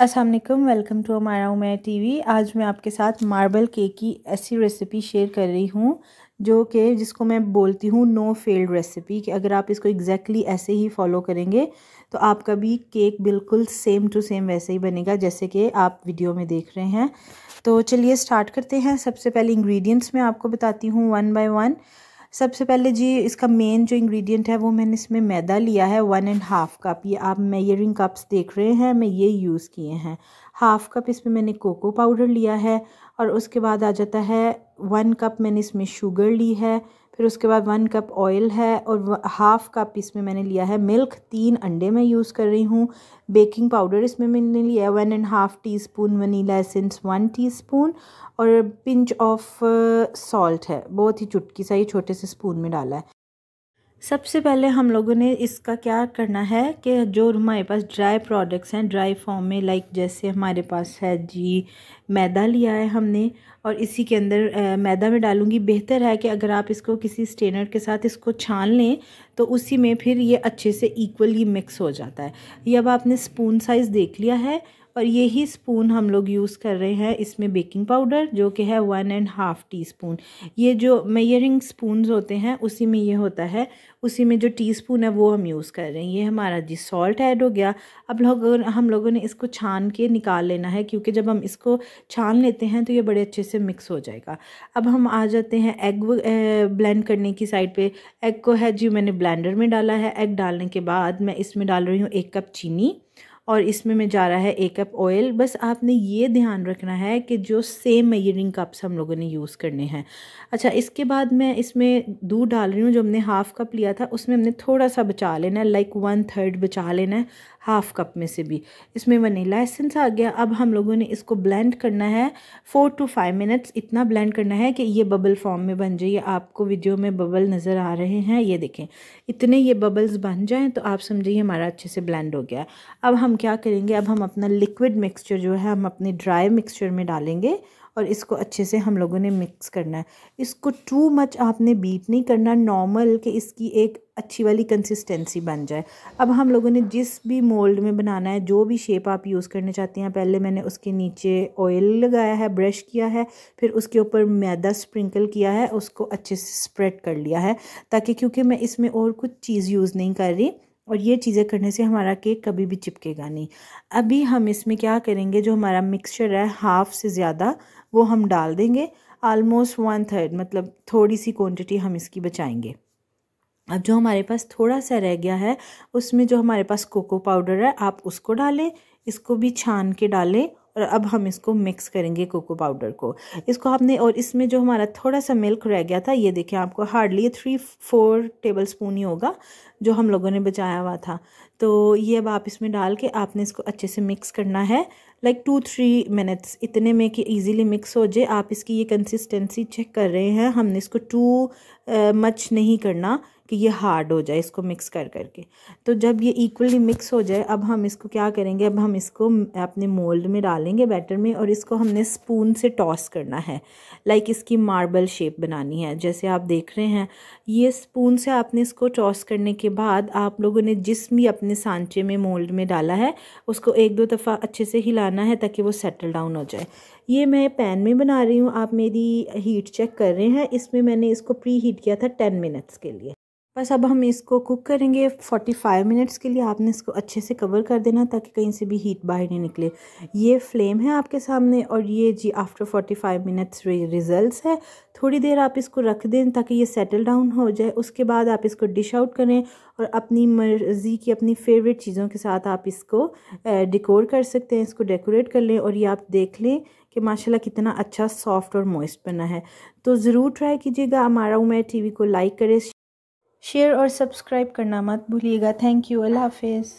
Aslam welcome to हमारा T V आज मैं आपके साथ मार्बल केक की ऐसी रेसिपी शेयर कर रही हूँ जो कि जिसको मैं बोलती हूँ नो फेल्ड रेसिपी कि अगर आप इसको एग्जैक्टली exactly ऐसे ही फॉलो करेंगे तो आपका भी केक बिल्कुल सेम टू सेम वैसे ही बनेगा जैसे कि आप वीडियो में देख रहे हैं तो चलिए स्टार्ट करते हैं सबसे पहले इंग्रेडिएंट्स मैं आपको बताती हूँ वन बाय वन सबसे पहले जी इसका मेन जो इंग्रेडिएंट है वो मैंने इसमें मैदा लिया है वन एंड हाफ़ कप ये आप मेयरिंग कप्स देख रहे हैं मैं ये यूज़ किए हैं हाफ़ कप इसमें मैंने कोको पाउडर लिया है और उसके बाद आ जाता है वन कप मैंने इसमें शुगर ली है फिर उसके बाद वन कप ऑयल है और हाफ़ कप इसमें मैंने लिया है मिल्क तीन अंडे मैं यूज़ कर रही हूँ बेकिंग पाउडर इसमें मैंने लिया है one and half teaspoon vanilla essence one spoon और पिंच ऑफ सॉल्ट है बहुत ही चुटकी सा ये छोटे से स्पून में डाला है सबसे पहले हम लोगों ने इसका क्या करना है कि जो हमारे पास ड्राई प्रोडक्ट्स हैं ड्राई फॉर्म में लाइक जैसे हमारे पास है जी मैदा लिया है हमने और इसी के अंदर आ, मैदा में डालूंगी बेहतर है कि अगर आप इसको किसी स्टेनर के साथ इसको छान लें तो उसी में फिर ये अच्छे से इक्वली मिक्स हो जाता है ये अब आपने स्पून साइज़ देख लिया है और यही स्पून हम लोग यूज़ कर रहे हैं इसमें बेकिंग पाउडर जो कि है one and half teaspoon ये जो मेयरिंग स्पून होते हैं उसी में ये होता है उसी में जो टी स्पून है वो हम यूज़ कर रहे हैं ये हमारा जी सॉल्ट ऐड हो गया अब लोगों हम लोगों ने इसको छान के निकाल लेना है क्योंकि जब हम इसको छान लेते हैं तो ये बड़े अच्छे से मिक्स हो जाएगा अब हम आ जाते हैं एग ब्लेंड करने की साइड पर एग को है जी मैंने ब्लेंडर में डाला है एग डालने के बाद मैं इसमें डाल रही हूँ एक कप चीनी और इसमें में जा रहा है एक कप ऑयल बस आपने ये ध्यान रखना है कि जो सेम मेजरिंग कप्स हम लोगों ने यूज़ करने हैं अच्छा इसके बाद मैं इसमें दूध डाल रही हूँ जो हमने हाफ़ कप लिया था उसमें हमने थोड़ा सा बचा लेना है लाइक वन थर्ड बचा लेना है हाफ़ कप में से भी इसमें वनीला एसेंस आ गया अब हम लोगों ने इसको ब्लेंड करना है फ़ोर टू फाइव मिनट्स इतना ब्लेंड करना है कि ये बबल फॉर्म में बन जाए आपको वीडियो में बबल नज़र आ रहे हैं ये देखें इतने ये बबल्स बन जाएँ तो आप समझिए हमारा अच्छे से ब्लेंड हो गया अब हम क्या करेंगे अब हम अपना लिक्विड मिक्सचर जो है हम अपने ड्राई मिक्सचर में डालेंगे और इसको अच्छे से हम लोगों ने मिक्स करना है इसको टू मच आपने बीट नहीं करना नॉर्मल कि इसकी एक अच्छी वाली कंसिस्टेंसी बन जाए अब हम लोगों ने जिस भी मोल्ड में बनाना है जो भी शेप आप यूज़ करना चाहते हैं पहले मैंने उसके नीचे ऑयल लगाया है ब्रश किया है फिर उसके ऊपर मैदा स्प्रिंकल किया है उसको अच्छे से स्प्रेड कर लिया है ताकि क्योंकि मैं इसमें और कुछ चीज़ यूज़ नहीं कर रही और ये चीज़ें करने से हमारा केक कभी भी चिपकेगा नहीं अभी हम इसमें क्या करेंगे जो हमारा मिक्सचर है हाफ़ से ज़्यादा वो हम डाल देंगे आलमोस्ट वन थर्ड मतलब थोड़ी सी क्वांटिटी हम इसकी बचाएंगे अब जो हमारे पास थोड़ा सा रह गया है उसमें जो हमारे पास कोको पाउडर है आप उसको डालें इसको भी छान के डालें और अब हम इसको मिक्स करेंगे कोको पाउडर को इसको आपने और इसमें जो हमारा थोड़ा सा मिल्क रह गया था ये देखिए आपको hardly three four tablespoon ही होगा जो हम लोगों ने बचाया हुआ था तो ये अब आप इसमें डाल के आपने इसको अच्छे से मिक्स करना है लाइक टू थ्री मिनट्स इतने में कि ईज़िली मिक्स हो जाए आप इसकी ये कंसिस्टेंसी चेक कर रहे हैं हमने इसको टू मच uh, नहीं करना कि ये हार्ड हो जाए इसको मिक्स कर करके तो जब ये इक्वली मिक्स हो जाए अब हम इसको क्या करेंगे अब हम इसको अपने मोल्ड में डालेंगे बैटर में और इसको हमने स्पून से टॉस करना है लाइक इसकी मार्बल शेप बनानी है जैसे आप देख रहे हैं ये स्पून से आपने इसको टॉस करने के बाद आप लोगों ने जिस भी अपने सांचे में मोल्ड में डाला है उसको एक दो दफ़ा अच्छे से हिलाना है ताकि वो सेटल डाउन हो जाए ये मैं पैन में बना रही हूँ आप मेरी हीट चेक कर रहे हैं इसमें मैंने इसको प्री हीट किया था टेन मिनट्स के लिए बस अब हम इसको कुक करेंगे 45 मिनट्स के लिए आपने इसको अच्छे से कवर कर देना ताकि कहीं से भी हीट बाहर नहीं निकले ये फ्लेम है आपके सामने और ये जी आफ्टर 45 मिनट्स रिजल्ट्स है थोड़ी देर आप इसको रख दें ताकि ये सेटल डाउन हो जाए उसके बाद आप इसको डिश आउट करें और अपनी मर्ज़ी की अपनी फेवरेट चीज़ों के साथ आप इसको डिकोर कर सकते हैं इसको डेकोरेट कर लें और ये आप देख लें कि माशाल्लाह कितना अच्छा सॉफ्ट और मॉइस्ट बना है तो ज़रूर ट्राई कीजिएगा हमारा उमेर टीवी को लाइक करें शेयर और सब्सक्राइब करना मत भूलिएगा थैंक यू अल्लाह हाफिज़